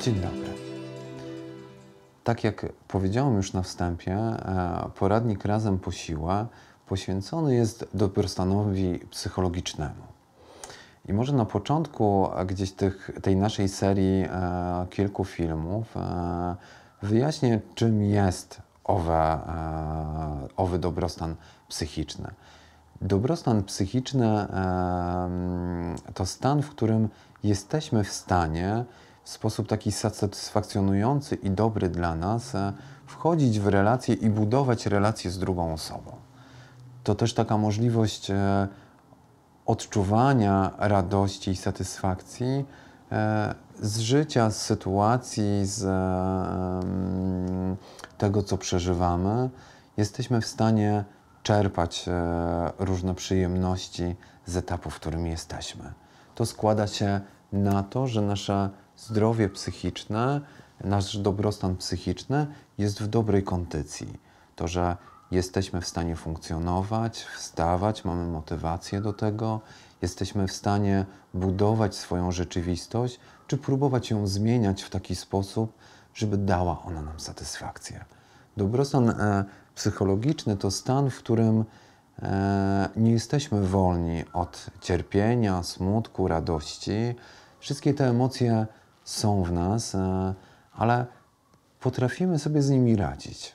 Dzień dobry. Tak jak powiedziałem już na wstępie, e, poradnik Razem po siłę poświęcony jest dobrostanowi psychologicznemu. I może na początku gdzieś tych, tej naszej serii e, kilku filmów e, wyjaśnię, czym jest owe, e, owy dobrostan psychiczny. Dobrostan psychiczny e, to stan, w którym jesteśmy w stanie w sposób taki satysfakcjonujący i dobry dla nas e, wchodzić w relacje i budować relacje z drugą osobą. To też taka możliwość e, odczuwania radości i satysfakcji e, z życia, z sytuacji, z mm, tego, co przeżywamy, jesteśmy w stanie czerpać różne przyjemności z etapu, w którym jesteśmy. To składa się na to, że nasze zdrowie psychiczne, nasz dobrostan psychiczny jest w dobrej kondycji. To, że jesteśmy w stanie funkcjonować, wstawać, mamy motywację do tego, jesteśmy w stanie budować swoją rzeczywistość, czy próbować ją zmieniać w taki sposób, żeby dała ona nam satysfakcję. Dobrostan e, psychologiczny to stan, w którym e, nie jesteśmy wolni od cierpienia, smutku, radości. Wszystkie te emocje są w nas, e, ale potrafimy sobie z nimi radzić.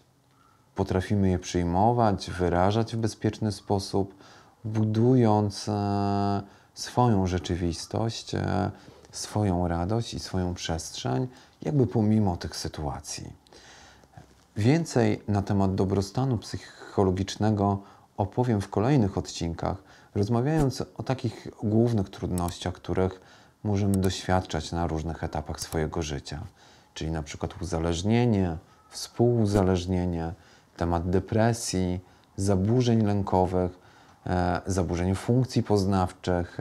Potrafimy je przyjmować, wyrażać w bezpieczny sposób, budując e, swoją rzeczywistość, e, swoją radość i swoją przestrzeń, jakby pomimo tych sytuacji. Więcej na temat dobrostanu psychologicznego opowiem w kolejnych odcinkach, rozmawiając o takich głównych trudnościach, których możemy doświadczać na różnych etapach swojego życia, czyli na przykład uzależnienie, współuzależnienie, temat depresji, zaburzeń lękowych, e, zaburzeń funkcji poznawczych,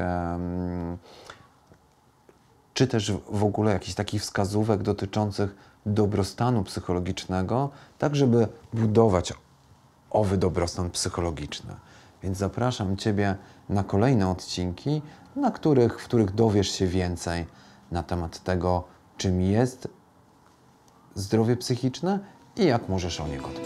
czy też w ogóle jakichś takich wskazówek dotyczących dobrostanu psychologicznego, tak żeby budować owy dobrostan psychologiczny. Więc zapraszam Ciebie na kolejne odcinki, na których, w których dowiesz się więcej na temat tego, czym jest zdrowie psychiczne i jak możesz o niego dbać.